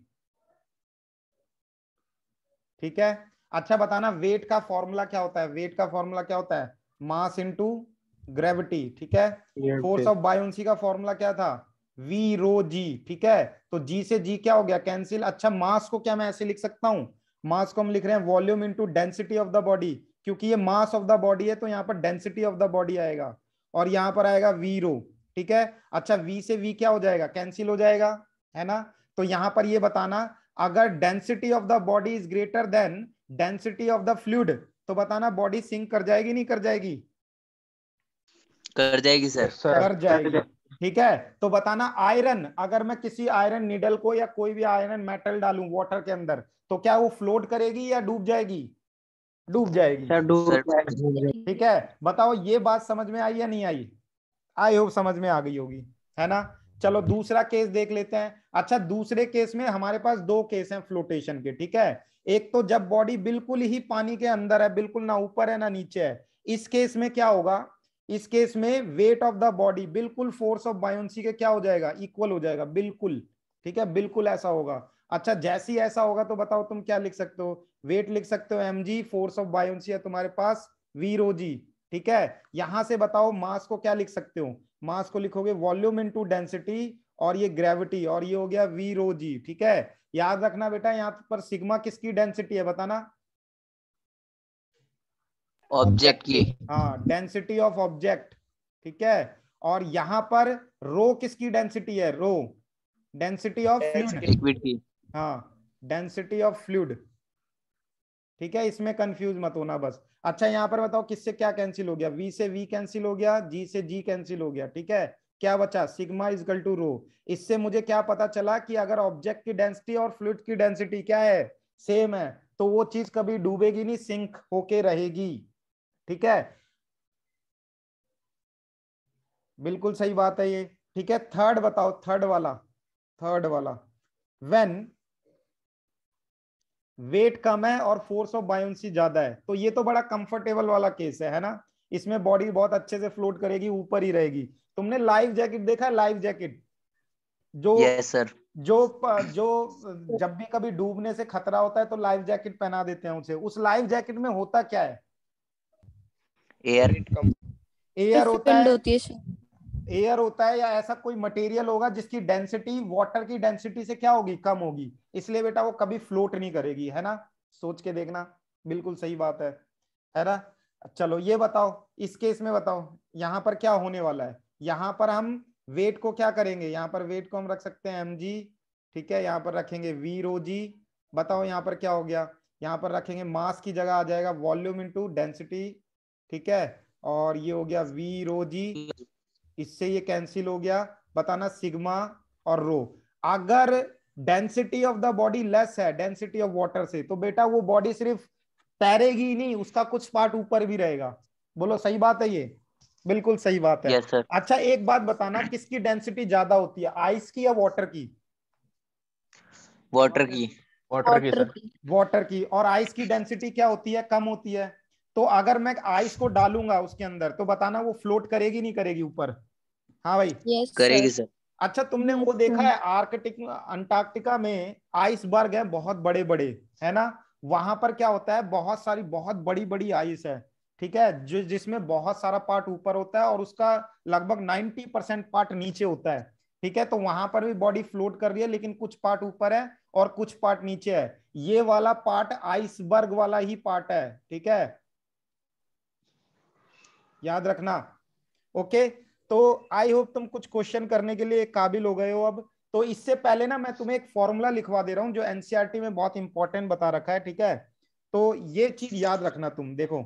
ठीक है अच्छा बताना वेट का फॉर्मूला क्या होता है वेट का फॉर्मूला क्या होता है मास इनटू ग्रेविटी ठीक है फोर्स ऑफ बायोन्सी का फॉर्मूला क्या था वी रो जी ठीक है तो जी से जी क्या हो गया कैंसिल अच्छा मास को क्या मैं ऐसे लिख सकता हूं मास को हम लिख रहे हैं volume into density of the body क्योंकि ये मास ऑफ द बॉडी है तो यहाँ पर डेंसिटी ऑफ द बॉडी आएगा और यहाँ पर आएगा वी रो ठीक है अच्छा वी से वी क्या हो जाएगा कैंसिल हो जाएगा है ना तो यहाँ पर ये बताना अगर density of the body is greater than density of the fluid तो बताना बॉडी सिंक कर जाएगी नहीं कर जाएगी कर जाएगी सर कर जाएगी ठीक है तो बताना आयरन अगर मैं किसी आयरन निडल को या कोई भी आयरन मेटल डालू वॉटर के अंदर तो क्या वो फ्लोट करेगी या डूब जाएगी डूब अच्छा, जाएगी ठीक है बताओ ये बात समझ में आई या नहीं आई आई होप समझ में आ गई होगी है ना चलो दूसरा केस देख लेते हैं अच्छा दूसरे केस में हमारे पास दो केस हैं फ्लोटेशन के ठीक है एक तो जब बॉडी बिल्कुल ही पानी के अंदर है बिल्कुल ना ऊपर है ना नीचे है इस केस में क्या होगा इस केस में वेट ऑफ द बॉडी बिल्कुल फोर्स ऑफ बायोन्सी के क्या हो जाएगा इक्वल हो जाएगा बिल्कुल ठीक है बिल्कुल ऐसा होगा अच्छा जैसी ऐसा होगा तो बताओ तुम क्या लिख सकते हो वेट लिख सकते हो m g force of buoyancy है तुम्हारे पास वीरो जी ठीक है यहां से बताओ मास को क्या लिख सकते हो मास को लिखोगे वॉल्यूम इनटू डेंसिटी और ये ग्रेविटी और ये हो गया वी जी ठीक है याद रखना बेटा यहाँ पर सिग्मा किसकी डेंसिटी है बताना ऑब्जेक्ट की हाँ डेंसिटी ऑफ ऑब्जेक्ट ठीक है और यहाँ पर रो किसकी डेंसिटी है रो डेंसिटी ऑफ फ्लूड हाँ डेंसिटी ऑफ फ्लूड ठीक है इसमें कंफ्यूज मत होना बस अच्छा यहाँ पर बताओ किससे क्या कैंसिल हो गया वी से वी कैंसिल हो गया जी से जी कैंसिल हो गया ठीक है क्या बचा सिग्मा गल टू रो इससे मुझे क्या पता चला कि अगर ऑब्जेक्ट की डेंसिटी और फ्लूड की डेंसिटी क्या है सेम है तो वो चीज कभी डूबेगी नहीं सिंक होके रहेगी ठीक है बिल्कुल सही बात है ये ठीक है थर्ड बताओ थर्ड वाला थर्ड वाला वेन वेट कम है और फोर्स ऑफ बायोन्सी ज्यादा है तो ये तो बड़ा कंफर्टेबल वाला केस है है ना इसमें बॉडी बहुत अच्छे से फ्लोट करेगी ऊपर ही रहेगी तुमने लाइव जैकेट देखा है लाइव जैकेट जो yes, sir. जो जो जब भी कभी डूबने से खतरा होता है तो लाइव जैकेट पहना देते हैं उसे उस लाइव जैकेट में होता क्या है एयर एयर होता है एयर होता है या ऐसा कोई मटेरियल होगा जिसकी डेंसिटी वाटर की डेंसिटी से क्या होगी कम होगी इसलिए बेटा वो कभी फ्लोट नहीं करेगी है ना सोच के देखना बिल्कुल सही बात है है ना चलो ये बताओ इस केस में बताओ यहाँ पर क्या होने वाला है यहाँ पर हम वेट को क्या करेंगे यहाँ पर वेट को हम रख सकते हैं एम जी ठीक है यहाँ पर रखेंगे वी रो जी बताओ यहाँ पर क्या हो गया यहाँ पर रखेंगे मास की जगह आ जाएगा वॉल्यूम इंटू डेंसिटी ठीक है और ये हो गया वी रो जी इससे ये कैंसिल हो गया बताना सिग्मा और रो अगर density of the body less है डेंसिटी ऑफ वाटर से तो बेटा वो बॉडी सिर्फ तैरेगी नहीं उसका कुछ पार्ट ऊपर भी रहेगा बोलो सही बात है ये बिल्कुल सही बात है yes, अच्छा एक बात बताना किसकी डेंसिटी ज्यादा होती है आइस की या वाटर की वाटर की वाटर की सर वाटर की और आइस की डेंसिटी क्या होती है कम होती है तो अगर मैं आइस को डालूंगा उसके अंदर तो बताना वो फ्लोट करेगी नहीं करेगी ऊपर हाँ भाई yes, करेगी सर अच्छा तुमने वो देखा हम्म। है आर्कटिक अंटार्कटिका में आइसबर्ग है बहुत बड़े बड़े है ना वहां पर क्या होता है बहुत सारी बहुत बड़ी बड़ी आइस है ठीक है जो जिसमें बहुत सारा पार्ट ऊपर होता है और उसका लगभग 90 परसेंट पार्ट नीचे होता है ठीक है तो वहां पर भी बॉडी फ्लोट कर रही है लेकिन कुछ पार्ट ऊपर है और कुछ पार्ट नीचे है ये वाला पार्ट आइसबर्ग वाला ही पार्ट है ठीक है याद रखना ओके तो आई होप तुम कुछ क्वेश्चन करने के लिए काबिल हो गए हो अब तो इससे पहले ना मैं तुम्हें एक फॉर्मूला लिखवा दे रहा हूँ जो एनसीआरटी e में बहुत इंपॉर्टेंट बता रखा है ठीक है तो ये चीज याद रखना तुम देखो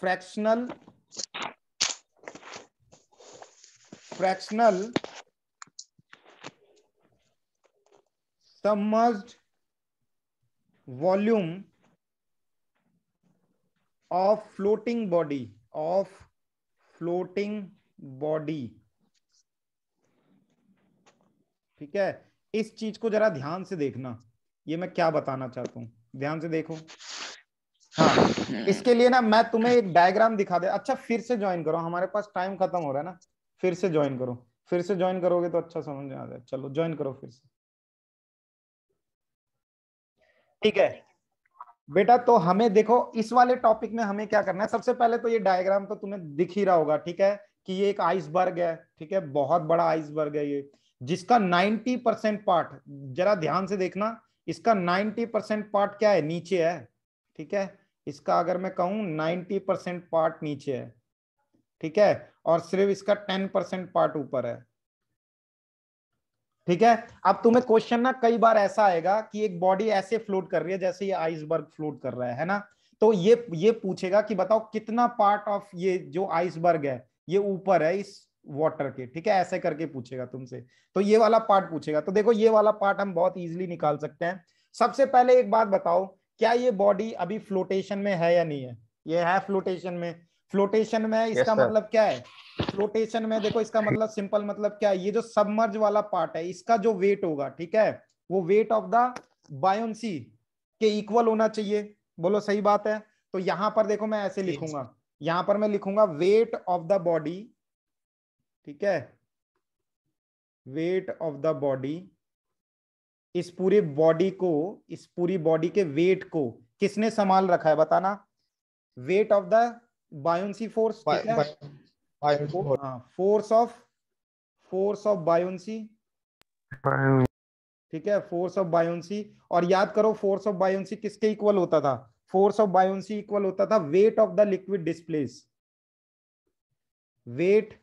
fractional fractional submerged volume of floating body of floating body ठीक है इस चीज को जरा ध्यान से देखना ये मैं क्या बताना चाहता हूँ ध्यान से देखो हाँ इसके लिए ना मैं तुम्हें एक डायग्राम दिखा दे अच्छा फिर से ज्वाइन करो हमारे पास टाइम खत्म हो रहा है ना फिर से ज्वाइन करो फिर से ज्वाइन करोगे तो अच्छा समझ में आ जाए चलो ज्वाइन करो फिर से ठीक है बेटा तो हमें देखो इस वाले टॉपिक में हमें क्या करना है सबसे पहले तो ये डायग्राम तो तुम्हें दिख ही रहा होगा ठीक है कि ये एक आइसबर्ग है ठीक है बहुत बड़ा आइसबर्ग है ये जिसका 90 परसेंट पार्ट जरा ध्यान से देखना इसका 90 परसेंट पार्ट क्या है नीचे है ठीक है इसका अगर मैं कहूं 90 परसेंट पार्ट नीचे है ठीक है और सिर्फ इसका 10 परसेंट पार्ट ऊपर है ठीक है अब तुम्हें क्वेश्चन ना कई बार ऐसा आएगा कि एक बॉडी ऐसे फ्लोट कर रही है जैसे ये आइसबर्ग फ्लोट कर रहा है है ना तो ये ये पूछेगा कि बताओ कितना पार्ट ऑफ ये जो आइसबर्ग है ये ऊपर है इस वाटर के ठीक है ऐसे करके पूछेगा तुमसे तो ये वाला पार्ट पूछेगा तो देखो ये वाला पार्ट हम बहुत इजिली निकाल सकते हैं सबसे पहले एक बात बताओ क्या ये बॉडी अभी फ्लोटेशन में है या नहीं है ये है फ्लोटेशन में फ्लोटेशन में इसका yes, मतलब क्या है फ्लोटेशन में देखो इसका मतलब सिंपल मतलब क्या है ये जो सबमर्ज वाला पार्ट है इसका जो वेट होगा ठीक है वो वेट ऑफ द बायोन्सी के इक्वल होना चाहिए बोलो सही बात है तो यहां पर देखो मैं ऐसे लिखूंगा यहां पर मैं लिखूंगा वेट ऑफ द बॉडी ठीक है वेट ऑफ द बॉडी इस पूरे बॉडी को इस पूरी बॉडी के वेट को किसने संभाल रखा है बताना weight of the buoyancy force force of force of buoyancy ठीक है फोर्स ऑफ बायोन्सी और याद करो फोर्स ऑफ बायोन्सी किसके इक्वल होता था फोर्स ऑफ बायोन्सी इक्वल होता था weight of the liquid displace weight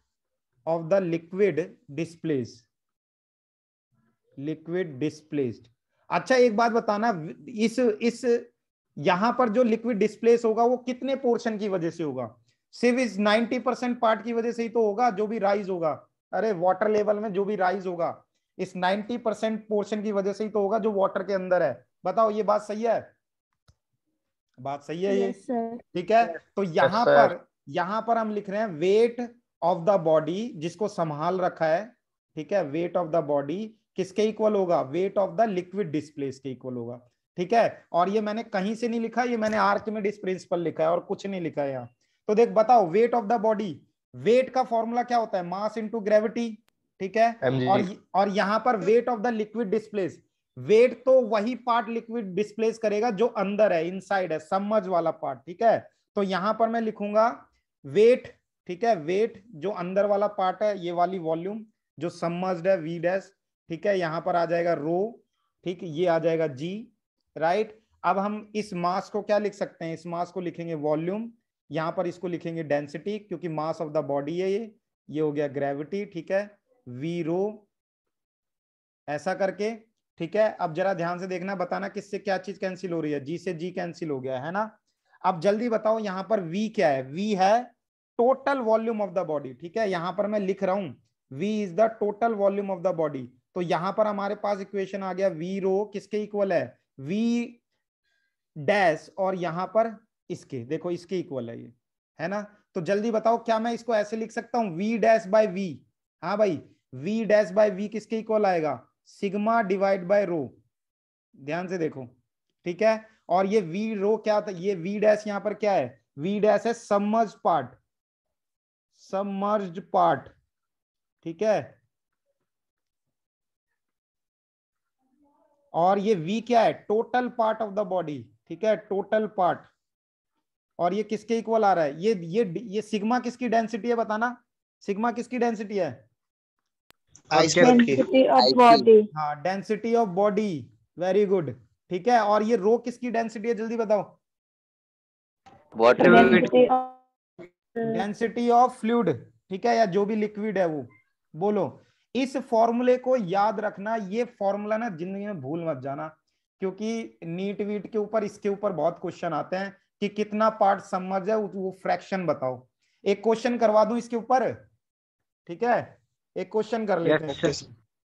of the liquid displace liquid displaced अच्छा एक बात बताना इस इस यहां पर जो लिक्विड डिस्प्लेस होगा वो कितने पोर्शन की वजह से होगा सिर्फ इस 90 परसेंट पार्ट की वजह से ही तो होगा जो भी राइज होगा अरे वाटर लेवल में जो भी राइज होगा इस 90 परसेंट पोर्शन की वजह से ही तो होगा जो वाटर के अंदर है बताओ ये बात सही है बात सही है ये ठीक है तो यहाँ yes, पर यहाँ पर हम लिख रहे हैं वेट ऑफ द बॉडी जिसको संभाल रखा है ठीक है वेट ऑफ द बॉडी किसके इक्वल होगा weight of the liquid displace के इक्वल होगा ठीक है और ये मैंने कहीं से नहीं लिखा ये मैंने में प्रिंसिपल लिखा है और कुछ नहीं लिखा है यहाँ तो देख बताओ weight of the body weight का फॉर्मूला क्या होता है मास इंटू ग्रेविटी ठीक है और और यहाँ पर weight of the liquid displace weight तो वही पार्ट लिक्विड डिस्प्लेस करेगा जो अंदर है इनसाइड है समझ वाला पार्ट ठीक है तो यहां पर मैं लिखूंगा वेट ठीक है वेट जो अंदर वाला पार्ट है ये वाली वॉल्यूम जो समर्ज है वी डैश ठीक है यहां पर आ जाएगा रो ठीक ये आ जाएगा जी राइट अब हम इस मास को क्या लिख सकते हैं इस मास को लिखेंगे वॉल्यूम यहां पर इसको लिखेंगे डेंसिटी क्योंकि मास ऑफ द बॉडी है ये ये हो गया ग्रेविटी ठीक है वी रो ऐसा करके ठीक है अब जरा ध्यान से देखना बताना किससे क्या चीज कैंसिल हो रही है जी से जी कैंसिल हो गया है ना अब जल्दी बताओ यहां पर वी क्या है वी है total volume of the body ठीक है यहां पर मैं लिख रहा हूँ V is the total volume of the body तो यहाँ पर हमारे पास इक्वेशन आ गया वी रो किसके इक्वल है वी डैश और यहाँ पर इसके देखो इसके इक्वल है ये है ना तो जल्दी बताओ क्या मैं इसको ऐसे लिख सकता हूँ वी डैश बाय वी हाँ भाई वी डैश बाय वी किसके इक्वल आएगा सिग्मा डिवाइड बाय रो ध्यान से देखो ठीक है और ये वी रो क्या था ये वी डैश यहां पर क्या है वी डैश है समर्ज पार्ट समर्ज पार्ट ठीक है और ये वी क्या है total part of the body ठीक है टोटल पार्ट और ये किसके इक्वल आ रहा है ये ये ये सिग्मा किसकी डेंसिटी है बताना सिग्मा किसकी डेंसिटी है density of body very good ठीक है और ये रो किसकी डेंसिटी है जल्दी बताओ डेंसिटी ऑफ फ्लूड ठीक है या जो भी लिक्विड है वो बोलो इस फॉर्मूले को याद रखना ये फॉर्मूला ना जिंदगी में भूल मत जाना क्योंकि नीट वीट के ऊपर इसके ऊपर बहुत क्वेश्चन आते हैं कि कितना पार्ट समझ है वो फ्रैक्शन बताओ एक क्वेश्चन करवा दू इसके ऊपर ठीक है एक क्वेश्चन कर लेते हैं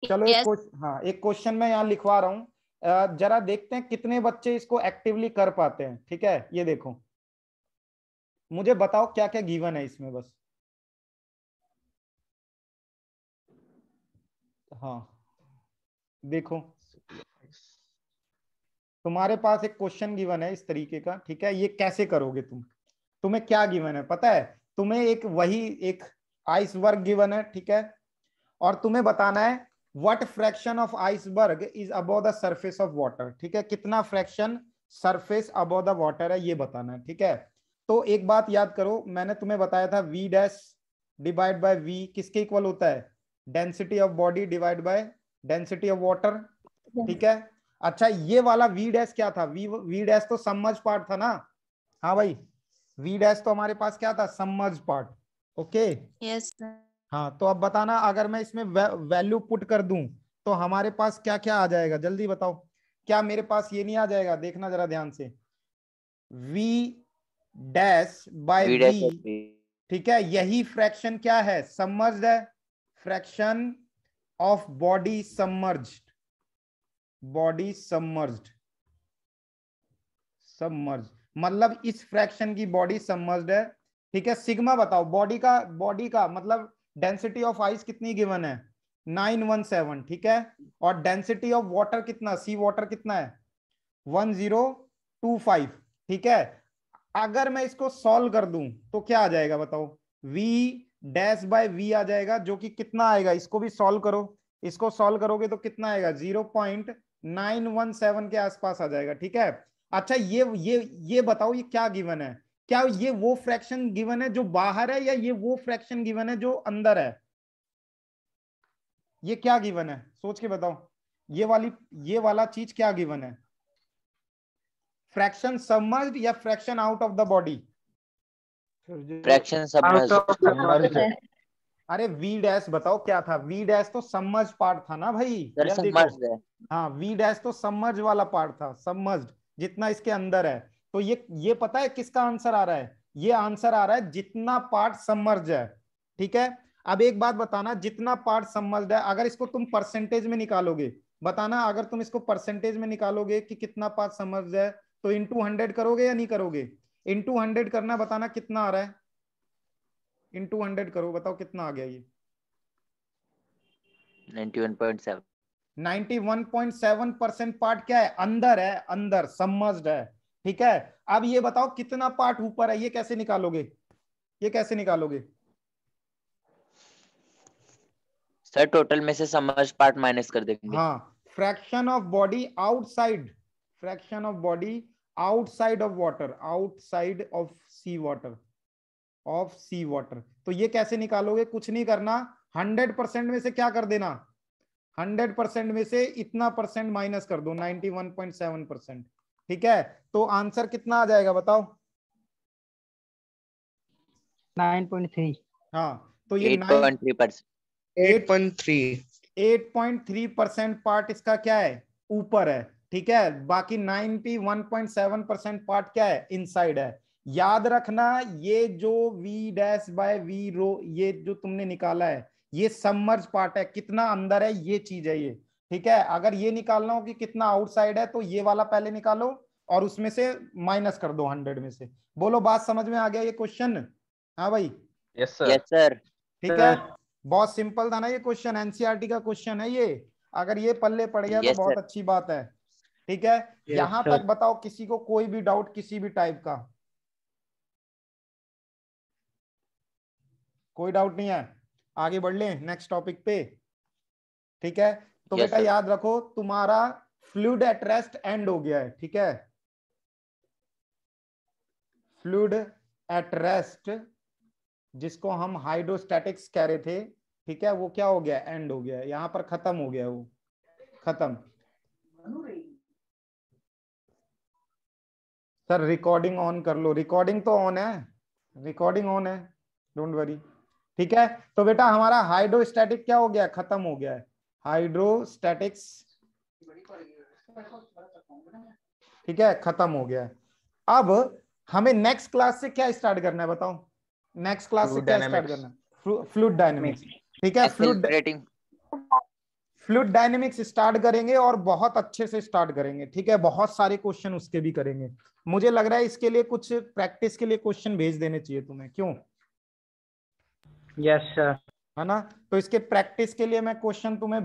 चलो एक एक हाँ एक क्वेश्चन मैं यहाँ लिखवा रहा हूँ जरा देखते हैं कितने बच्चे इसको एक्टिवली कर पाते हैं ठीक है ये देखो मुझे बताओ क्या क्या गीवन है इसमें बस हाँ देखो तुम्हारे पास एक क्वेश्चन गिवन है इस तरीके का ठीक है ये कैसे करोगे तुम तुम्हें क्या गिवन है पता है तुम्हें एक वही एक आइस गिवन है ठीक है और तुम्हें बताना है what fraction of iceberg is above the surface of water ठीक है कितना fraction surface above the water है ये बताना है ठीक है तो एक बात याद करो मैंने तुम्हें बताया था V dash divide by V किसके इक्वल होता है density of body divide by density of water ठीक है अच्छा ये वाला वी डैश क्या था वी वी डैश तो समझ पार्ट था ना हाँ भाई वी डैश तो हमारे पास क्या था समझ part okay okay? Yes yes, हाँ तो अब बताना अगर मैं इसमें वैल्यू पुट कर दूं तो हमारे पास क्या क्या आ जाएगा जल्दी बताओ क्या मेरे पास ये नहीं आ जाएगा देखना जरा ध्यान से v डैश बाय v ठीक है यही फ्रैक्शन क्या है समर्ज्ड है fraction of body submerge body submerge submerge मतलब इस फ्रैक्शन की बॉडी सबमर्ज्ड है ठीक है सिग्मा बताओ बॉडी का बॉडी का मतलब डेंसिटी ऑफ आइस कितनी गिवन है नाइन वन सेवन ठीक है और डेंसिटी ऑफ वाटर कितना सी वाटर कितना है वन जीरो टू फाइव ठीक है अगर मैं इसको सॉल्व कर दूं तो क्या आ जाएगा बताओ v डैश बाय v आ जाएगा जो कि कितना आएगा इसको भी सॉल्व करो इसको सॉल्व करोगे तो कितना आएगा zero point nine one seven के आसपास आ जाएगा ठीक है अच्छा ये ये ये बताओ ये क्या गिवन है क्या ये वो फ्रैक्शन गिवन है जो बाहर है या ये वो फ्रैक्शन गिवन है जो अंदर है ये क्या गिवन है सोच के बताओ ये वाली ये वाला चीज क्या गिवन है फ्रैक्शन सबमर्ज्ड या fraction out of the body fraction अरे वी डैश बताओ क्या था वी डैश तो समझ पार्ट था ना भाई हाँ वी डैश तो समझ वाला पार्ट था समझ जितना इसके अंदर है तो ये ये पता है किसका आंसर आ रहा है ये आंसर आ रहा है जितना पार्ट सम्मर्ज है ठीक है अब एक बात बताना जितना पार्ट सम्मर्ज है अगर इसको तुम परसेंटेज में निकालोगे बताना अगर तुम इसको परसेंटेज में निकालोगे कि कितना पार्ट सम्मर्ज है तो इंटू हंड्रेड करोगे या नहीं करोगे इंटू हंड्रेड करना बताना कितना आ रहा है इंटू हंड्रेड करो बताओ कितना आ गया ये 91.7 91.7 परसेंट पार्ट क्या है अंदर है अंदर सम्मर्ज्ड है ठीक है अब ये बताओ कितना पार्ट ऊपर है ये कैसे निकालोगे ये कैसे निकालोगे सर टोटल में से समझ पार्ट माइनस कर देंगे हाँ fraction of body outside fraction of body outside of water outside of sea water of sea water तो ये कैसे निकालोगे कुछ नहीं करना हंड्रेड परसेंट में से क्या कर देना हंड्रेड परसेंट में से इतना परसेंट माइनस कर दो ninety one point seven percent ठीक है तो आंसर कितना आ जाएगा बताओ थ्री हाँ तो ये eight point three percent part इसका क्या है ऊपर है ठीक है बाकी nine P one point seven percent part क्या है इनसाइड है याद रखना ये जो v dash by v rho ये जो तुमने निकाला है ये सबमर्ज पार्ट है कितना अंदर है ये चीज है ये ठीक है अगर ये निकालना हो कि कितना आउटसाइड है तो ये वाला पहले निकालो और उसमें से माइनस कर दो हंड्रेड में से बोलो बात समझ में आ गया ये क्वेश्चन हाँ भाई यस सर ठीक है बहुत सिंपल था ना ये क्वेश्चन एनसीआरटी e का क्वेश्चन है ये अगर ये पल्ले पड़ गया तो yes, तो बहुत sir. अच्छी बात है ठीक है yes, यहाँ तक बताओ किसी को कोई भी डाउट किसी भी टाइप का कोई डाउट नहीं है आगे बढ़ लें नेक्स्ट टॉपिक पे ठीक है तो yes, बेटा याद रखो तुम्हारा फ्लूड एट रेस्ट एंड हो गया है ठीक है फ्लूड एट रेस्ट जिसको हम हाइड्रोस्टैटिक्स कह रहे थे ठीक है वो क्या हो गया एंड हो गया यहाँ पर खत्म हो गया वो खत्म सर रिकॉर्डिंग ऑन कर लो रिकॉर्डिंग तो ऑन है रिकॉर्डिंग ऑन है डोंट वरी ठीक है तो बेटा हमारा हाइड्रोस्टैटिक क्या हो गया खत्म हो गया है हाइड्रोस्टैटिक्स ठीक है खत्म हो गया अब हमें नेक्स्ट क्लास से क्या स्टार्ट करना है बताओ नेक्स्ट क्लास से क्या स्टार्ट करना है फ्लूड डायनेमिक्स ठीक है fluid rating fluid dynamics start करेंगे और बहुत अच्छे से स्टार्ट करेंगे ठीक है बहुत सारे क्वेश्चन उसके भी करेंगे मुझे लग रहा है इसके लिए कुछ प्रैक्टिस के लिए क्वेश्चन भेज देने चाहिए तुम्हें क्यों यस yes, सर है ना तो इसके प्रैक्टिस के लिए मैं क्वेश्चन तुम्हें